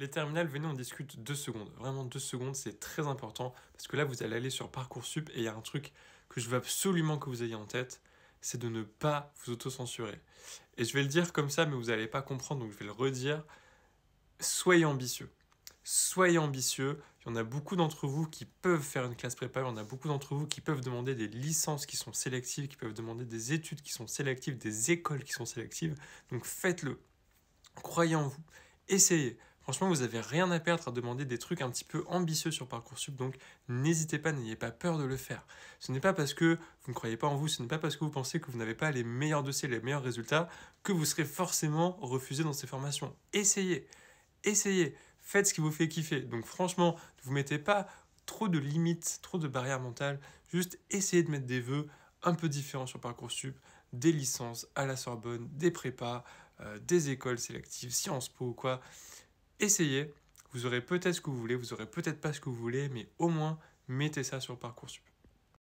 Les terminales, venez, on discute deux secondes. Vraiment deux secondes, c'est très important parce que là, vous allez aller sur Parcoursup et il y a un truc que je veux absolument que vous ayez en tête, c'est de ne pas vous auto-censurer. Et je vais le dire comme ça, mais vous n'allez pas comprendre, donc je vais le redire. Soyez ambitieux. Soyez ambitieux. Il y en a beaucoup d'entre vous qui peuvent faire une classe prépa, il y en a beaucoup d'entre vous qui peuvent demander des licences qui sont sélectives, qui peuvent demander des études qui sont sélectives, des écoles qui sont sélectives. Donc faites-le. Croyez en vous. Essayez. Franchement, vous n'avez rien à perdre à demander des trucs un petit peu ambitieux sur Parcoursup, donc n'hésitez pas, n'ayez pas peur de le faire. Ce n'est pas parce que vous ne croyez pas en vous, ce n'est pas parce que vous pensez que vous n'avez pas les meilleurs dossiers, les meilleurs résultats, que vous serez forcément refusé dans ces formations. Essayez, essayez, faites ce qui vous fait kiffer. Donc franchement, ne vous mettez pas trop de limites, trop de barrières mentales, juste essayez de mettre des vœux un peu différents sur Parcoursup, des licences à la Sorbonne, des prépas, euh, des écoles sélectives, Sciences Po ou quoi essayez. Vous aurez peut-être ce que vous voulez, vous aurez peut-être pas ce que vous voulez, mais au moins mettez ça sur Parcoursup.